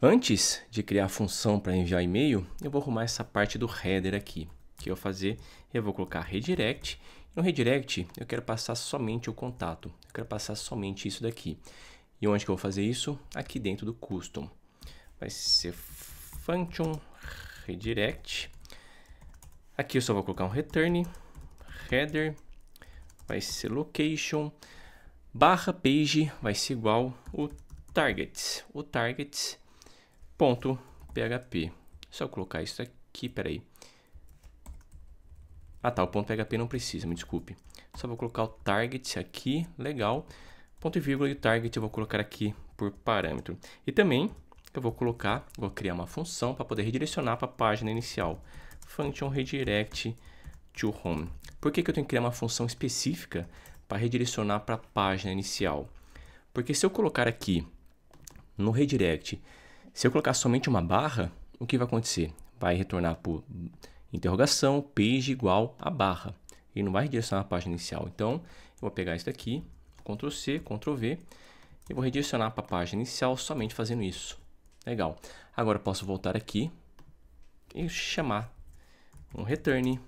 Antes de criar a função para enviar e-mail, eu vou arrumar essa parte do header aqui. O que eu vou fazer? Eu vou colocar redirect. No redirect, eu quero passar somente o contato. Eu quero passar somente isso daqui. E onde que eu vou fazer isso? Aqui dentro do custom. Vai ser function redirect. Aqui eu só vou colocar um return, header, vai ser location, barra page, vai ser igual o targets. O targets ponto .php. Se eu colocar isso aqui, peraí. Ah tá, o ponto .php não precisa, me desculpe. Só vou colocar o target aqui, legal. Ponto e vírgula e o target eu vou colocar aqui por parâmetro. E também eu vou colocar, vou criar uma função para poder redirecionar para a página inicial. Function redirect to home. Por que, que eu tenho que criar uma função específica para redirecionar para a página inicial? Porque se eu colocar aqui no redirect se eu colocar somente uma barra, o que vai acontecer? Vai retornar por interrogação page igual a barra. Ele não vai redirecionar a página inicial. Então, eu vou pegar isso daqui, Ctrl C, Ctrl V, e vou redirecionar para a página inicial somente fazendo isso. Legal. Agora eu posso voltar aqui e chamar um return,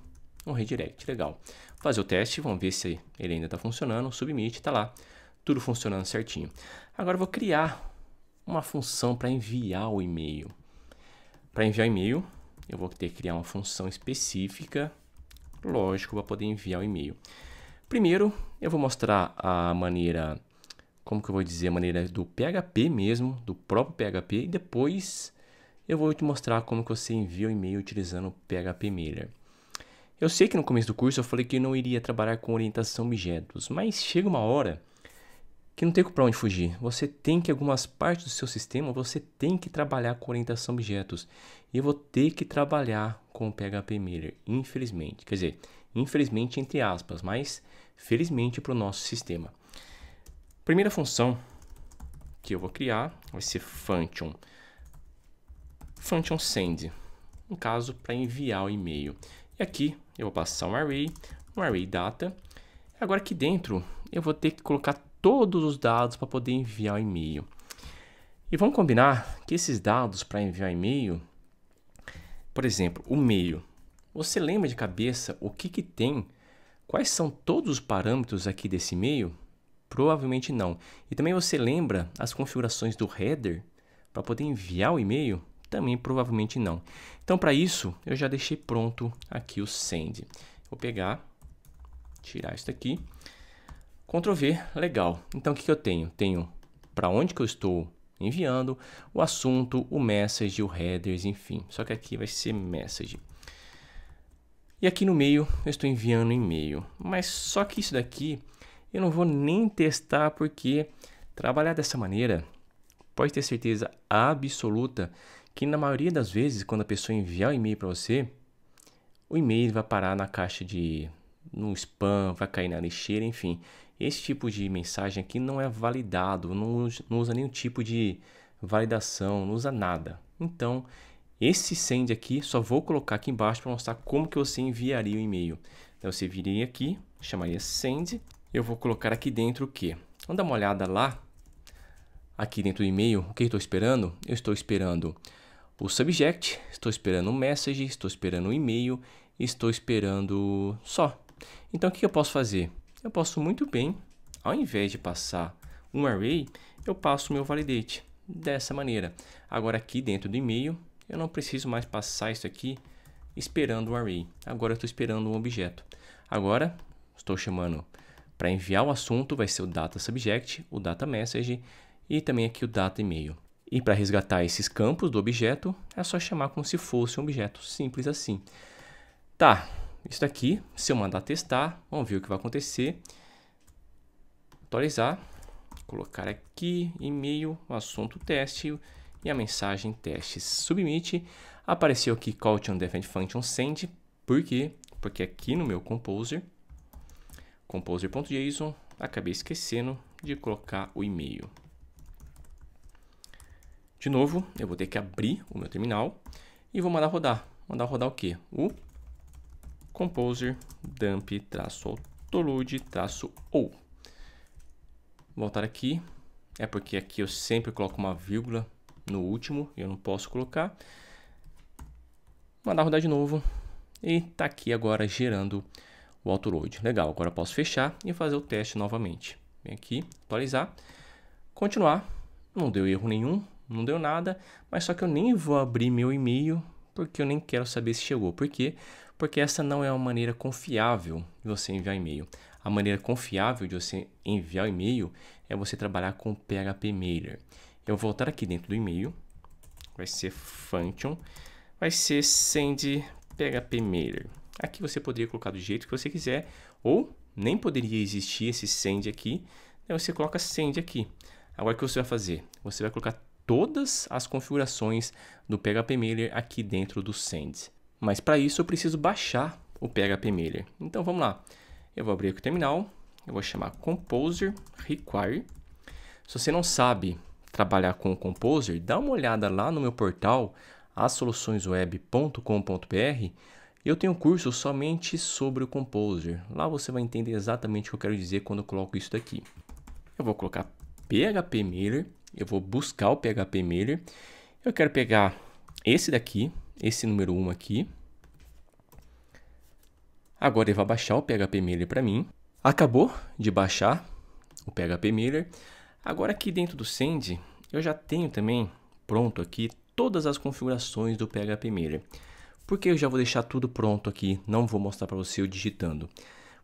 um redirect. Legal. Vou fazer o teste, vamos ver se ele ainda está funcionando. Submit, está lá. Tudo funcionando certinho. Agora eu vou criar uma função para enviar o e-mail. Para enviar o e-mail, eu vou ter que criar uma função específica, lógico, para poder enviar o e-mail. Primeiro, eu vou mostrar a maneira, como que eu vou dizer, a maneira do PHP mesmo, do próprio PHP, e depois eu vou te mostrar como que você envia o e-mail utilizando o PHP Mailer. Eu sei que no começo do curso eu falei que eu não iria trabalhar com orientação a objetos, mas chega uma hora que não tem para onde fugir. Você tem que algumas partes do seu sistema, você tem que trabalhar com orientação a objetos. E eu vou ter que trabalhar com o PHP Miller, infelizmente. Quer dizer, infelizmente entre aspas, mas felizmente para o nosso sistema. Primeira função que eu vou criar vai ser function function send, no caso para enviar o e-mail. E aqui eu vou passar um array, um array data. Agora aqui dentro eu vou ter que colocar todos os dados para poder enviar o e-mail. E vamos combinar que esses dados para enviar e-mail, por exemplo, o e-mail. Você lembra de cabeça o que, que tem? Quais são todos os parâmetros aqui desse e-mail? Provavelmente não. E também você lembra as configurações do header para poder enviar o e-mail? Também provavelmente não. Então, para isso, eu já deixei pronto aqui o send. Vou pegar, tirar isso daqui Ctrl V, legal. Então o que, que eu tenho? Tenho para onde que eu estou enviando, o assunto, o message, o headers, enfim. Só que aqui vai ser message. E aqui no meio eu estou enviando e-mail. Mas só que isso daqui eu não vou nem testar porque trabalhar dessa maneira pode ter certeza absoluta que na maioria das vezes quando a pessoa enviar o um e-mail para você, o e-mail vai parar na caixa de no spam, vai cair na lixeira, enfim. Esse tipo de mensagem aqui não é validado, não, não usa nenhum tipo de validação, não usa nada. Então, esse send aqui, só vou colocar aqui embaixo para mostrar como que você enviaria o e-mail. Então, você viria aqui, chamaria send, eu vou colocar aqui dentro o que? Vamos dar uma olhada lá, aqui dentro do e-mail, o que eu estou esperando? Eu estou esperando o subject, estou esperando o message, estou esperando o e-mail, estou esperando só. Então, o que eu posso fazer? eu posso muito bem, ao invés de passar um array, eu passo o meu validate dessa maneira. Agora aqui dentro do e-mail, eu não preciso mais passar isso aqui esperando um array. Agora eu estou esperando um objeto. Agora, estou chamando para enviar o assunto, vai ser o data subject, o data message e também aqui o data e-mail. E para resgatar esses campos do objeto, é só chamar como se fosse um objeto, simples assim. Tá, isso daqui, se eu mandar testar, vamos ver o que vai acontecer. Atualizar, colocar aqui, e-mail, assunto teste e a mensagem teste submit. Apareceu aqui call to undefined function send, por quê? Porque aqui no meu composer, composer.json, acabei esquecendo de colocar o e-mail. De novo, eu vou ter que abrir o meu terminal e vou mandar rodar. Mandar rodar o quê? O composer dump traço autoload traço ou. Voltar aqui, é porque aqui eu sempre coloco uma vírgula no último, eu não posso colocar. Mandar rodar de novo e tá aqui agora gerando o autoload. Legal, agora eu posso fechar e fazer o teste novamente. Vem aqui, atualizar, continuar, não deu erro nenhum, não deu nada, mas só que eu nem vou abrir meu e-mail porque eu nem quero saber se chegou. Por quê? porque essa não é uma maneira confiável de você enviar e-mail. A maneira confiável de você enviar e-mail é você trabalhar com PHP Mailer. Eu vou voltar aqui dentro do e-mail, vai ser function, vai ser send PHP Mailer. Aqui você poderia colocar do jeito que você quiser, ou nem poderia existir esse send aqui, né? você coloca send aqui. Agora o que você vai fazer? Você vai colocar todas as configurações do PHP Mailer aqui dentro do send. Mas para isso eu preciso baixar o PHP Miller. Então vamos lá. Eu vou abrir aqui o terminal, eu vou chamar composer require. Se você não sabe trabalhar com o composer, dá uma olhada lá no meu portal assoluçõesweb.com.br. Eu tenho um curso somente sobre o composer. Lá você vai entender exatamente o que eu quero dizer quando eu coloco isso daqui. Eu vou colocar PHP Miller. eu vou buscar o PHP Miller. Eu quero pegar esse daqui, esse número 1 aqui. Agora ele vai baixar o PHP Mailer para mim. Acabou de baixar o PHP Mailer. Agora aqui dentro do Send, eu já tenho também pronto aqui todas as configurações do PHP Mailer. Por que eu já vou deixar tudo pronto aqui, não vou mostrar para você eu digitando?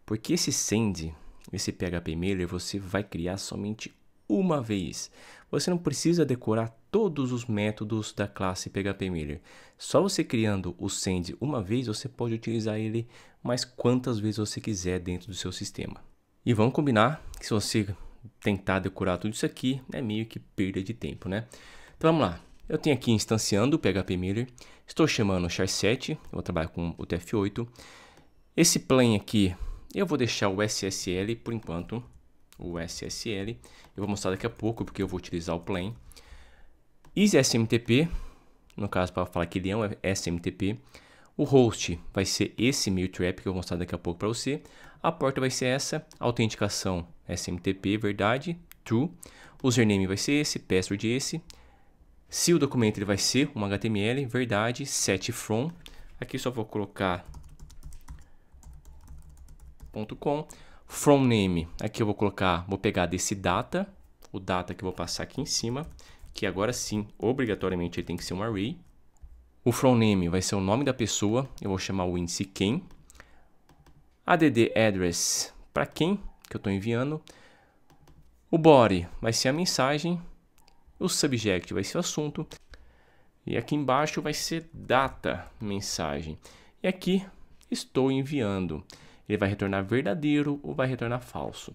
Porque esse Send, esse PHP Mailer, você vai criar somente uma vez. Você não precisa decorar todos os métodos da classe Miller. Só você criando o send uma vez, você pode utilizar ele mais quantas vezes você quiser dentro do seu sistema. E vamos combinar que se você tentar decorar tudo isso aqui, é meio que perda de tempo, né? Então vamos lá. Eu tenho aqui instanciando o Miller. estou chamando o char7, vou trabalhar com o TF8. Esse plane aqui, eu vou deixar o SSL por enquanto, o SSL. Eu vou mostrar daqui a pouco porque eu vou utilizar o plane. SMTP, no caso para falar que ele é um SMTP, o host vai ser esse Mailtrap que eu vou mostrar daqui a pouco para você. A porta vai ser essa, autenticação SMTP, verdade, true. username vai ser esse, password esse. Se o documento ele vai ser um HTML, verdade, set from. Aqui só vou colocar .com. From name, aqui eu vou colocar, vou pegar desse data, o data que eu vou passar aqui em cima que agora sim, obrigatoriamente, ele tem que ser um array. O from name vai ser o nome da pessoa, eu vou chamar o índice quem. ADD address para quem que eu estou enviando. O body vai ser a mensagem, o subject vai ser o assunto e aqui embaixo vai ser data mensagem. E aqui estou enviando. Ele vai retornar verdadeiro ou vai retornar falso.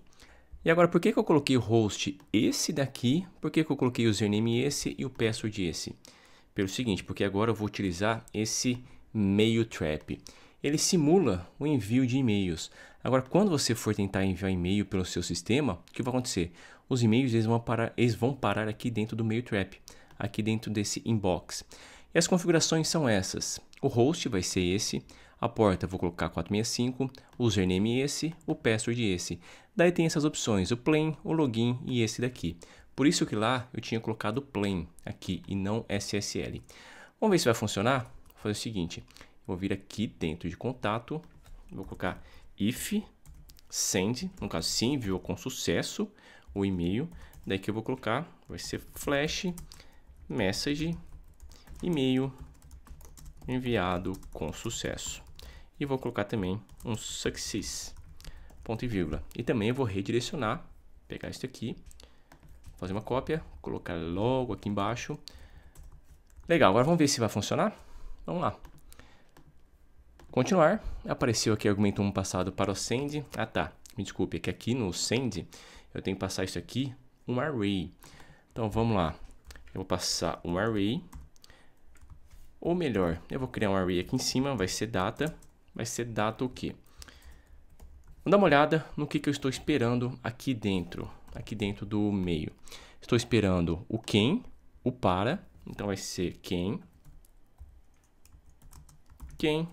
E agora, por que, que eu coloquei o host esse daqui? Por que, que eu coloquei o username esse e o password esse? Pelo seguinte, porque agora eu vou utilizar esse MailTrap. Ele simula o envio de e-mails. Agora, quando você for tentar enviar e-mail pelo seu sistema, o que vai acontecer? Os e-mails eles vão, parar, eles vão parar aqui dentro do MailTrap, aqui dentro desse inbox. E as configurações são essas. O host vai ser esse, a porta eu vou colocar 465, o username esse, o password esse. Daí tem essas opções, o plain, o login e esse daqui. Por isso que lá eu tinha colocado plain aqui e não SSL. Vamos ver se vai funcionar? Vou fazer o seguinte, vou vir aqui dentro de contato, vou colocar if send, no caso sim, enviou com sucesso o e-mail. Daí que eu vou colocar, vai ser flash message e-mail enviado com sucesso e vou colocar também um success, ponto e vírgula. E também vou redirecionar, pegar isso aqui, fazer uma cópia, colocar logo aqui embaixo. Legal, agora vamos ver se vai funcionar. Vamos lá. Continuar, apareceu aqui argumento 1 passado para o send. Ah tá, me desculpe, é que aqui no send eu tenho que passar isso aqui, um array. Então vamos lá, eu vou passar um array, ou melhor, eu vou criar um array aqui em cima, vai ser data, vai ser data o quê? Vamos dar uma olhada no que, que eu estou esperando aqui dentro, aqui dentro do meio. Estou esperando o quem, o para, então vai ser quem, quem,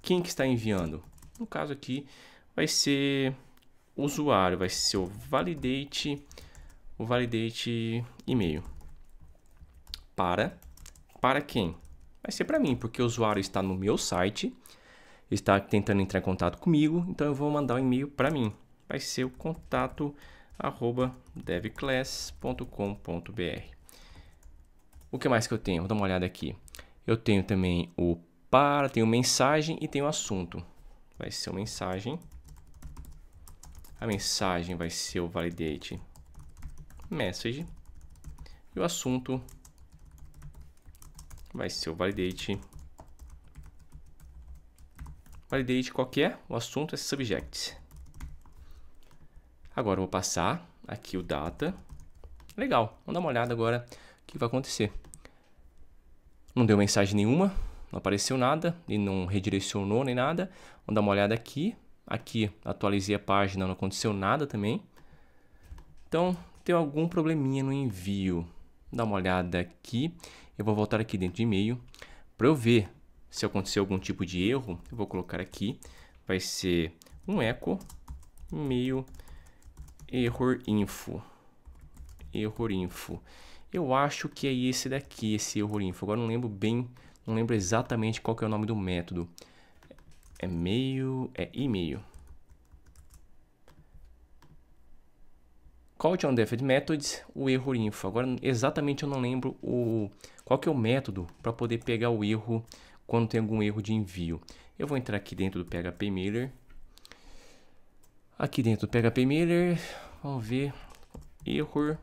quem que está enviando. No caso aqui vai ser usuário, vai ser o validate, o validate e-mail. Para, para quem? Vai ser para mim, porque o usuário está no meu site, está tentando entrar em contato comigo, então eu vou mandar um e-mail para mim. Vai ser o contato arroba devclass.com.br. O que mais que eu tenho? Vou dar uma olhada aqui. Eu tenho também o para, tenho mensagem e tenho assunto. Vai ser o mensagem. A mensagem vai ser o validate message. E o assunto vai ser o validate Validate qual O assunto é subject. Agora vou passar aqui o data. Legal, vamos dar uma olhada agora o que vai acontecer. Não deu mensagem nenhuma, não apareceu nada, e não redirecionou nem nada. Vamos dar uma olhada aqui. Aqui atualizei a página, não aconteceu nada também. Então, tem algum probleminha no envio. Vou dar uma olhada aqui. Eu vou voltar aqui dentro de e-mail para eu ver se acontecer algum tipo de erro, eu vou colocar aqui, vai ser um echo meio error info. Error info. Eu acho que é esse daqui, esse error info. Agora não lembro bem, não lembro exatamente qual que é o nome do método. É meio, é e-mail. Call to é undefined methods, o erro info. Agora exatamente eu não lembro o qual que é o método para poder pegar o erro quando tem algum erro de envio. Eu vou entrar aqui dentro do PHP Aqui dentro do PHP vamos ver error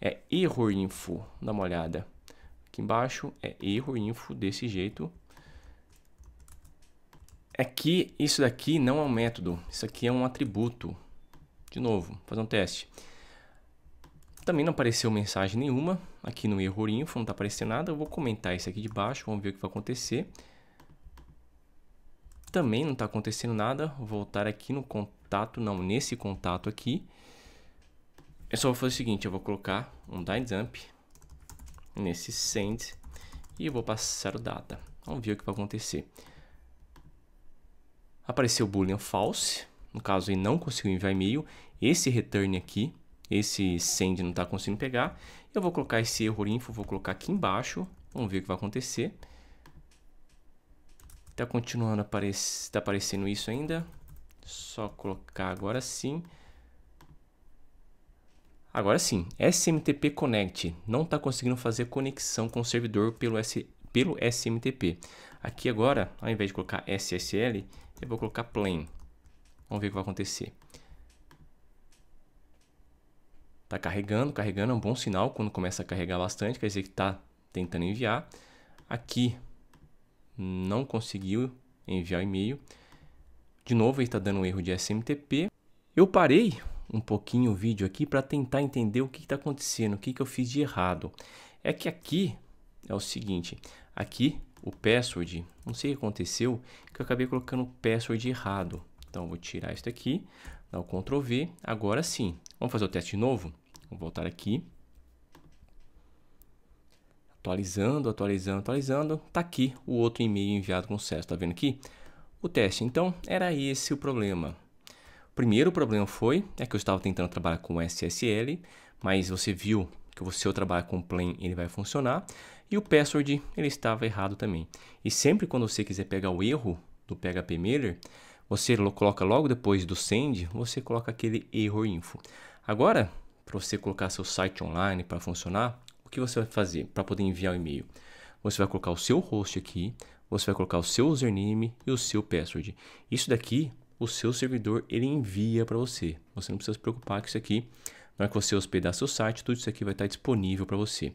é error info, dá uma olhada. Aqui embaixo é error info desse jeito. É que isso daqui não é um método, isso aqui é um atributo. De novo, fazer um teste. Também não apareceu mensagem nenhuma, Aqui no error info, não está aparecendo nada. Eu vou comentar isso aqui de baixo, vamos ver o que vai acontecer. Também não está acontecendo nada. Vou voltar aqui no contato, não, nesse contato aqui. Eu só vou fazer o seguinte, eu vou colocar um dynamp nesse send e vou passar o data. Vamos ver o que vai acontecer. Apareceu boolean false, no caso ele não conseguiu enviar e-mail. Esse return aqui esse send não está conseguindo pegar. Eu vou colocar esse erro info, vou colocar aqui embaixo. Vamos ver o que vai acontecer. Está continuando apare... tá aparecendo isso ainda. Só colocar agora sim. Agora sim, SMTP Connect não está conseguindo fazer conexão com o servidor pelo, S... pelo SMTP. Aqui agora, ao invés de colocar SSL, eu vou colocar plain. Vamos ver o que vai acontecer. Está carregando, carregando é um bom sinal quando começa a carregar bastante, quer dizer que está tentando enviar. Aqui não conseguiu enviar e-mail. De novo, ele está dando um erro de SMTP. Eu parei um pouquinho o vídeo aqui para tentar entender o que está acontecendo, o que, que eu fiz de errado. É que aqui é o seguinte, aqui o password, não sei o que aconteceu, que eu acabei colocando o password errado. Então, vou tirar isso daqui, dar o Ctrl V, agora sim. Vamos fazer o teste de novo? Vou voltar aqui. Atualizando, atualizando, atualizando. Tá aqui o outro e-mail enviado com sucesso, tá vendo aqui? O teste, então, era esse o problema. O primeiro problema foi é que eu estava tentando trabalhar com SSL, mas você viu que se eu trabalhar com plain ele vai funcionar e o password ele estava errado também. E sempre quando você quiser pegar o erro do PHP Mailer, você coloca logo depois do send, você coloca aquele erro info. Agora, para você colocar seu site online para funcionar, o que você vai fazer para poder enviar o um e-mail? Você vai colocar o seu host aqui, você vai colocar o seu username e o seu password. Isso daqui, o seu servidor, ele envia para você. Você não precisa se preocupar com isso aqui. Na hora que você hospedar seu site, tudo isso aqui vai estar tá disponível para você.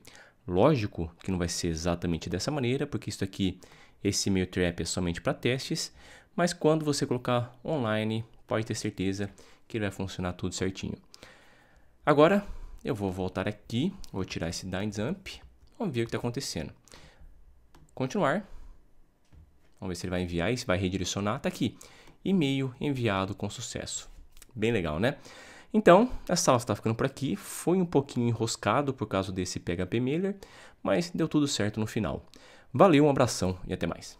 Lógico que não vai ser exatamente dessa maneira, porque isso aqui, esse trap é somente para testes, mas quando você colocar online, pode ter certeza que ele vai funcionar tudo certinho. Agora eu vou voltar aqui, vou tirar esse Dynamp, vamos ver o que está acontecendo. Continuar, vamos ver se ele vai enviar, se vai redirecionar, está aqui. E-mail enviado com sucesso. Bem legal, né? Então, essa sala está ficando por aqui, foi um pouquinho enroscado por causa desse PHP Mailer, mas deu tudo certo no final. Valeu, um abração e até mais.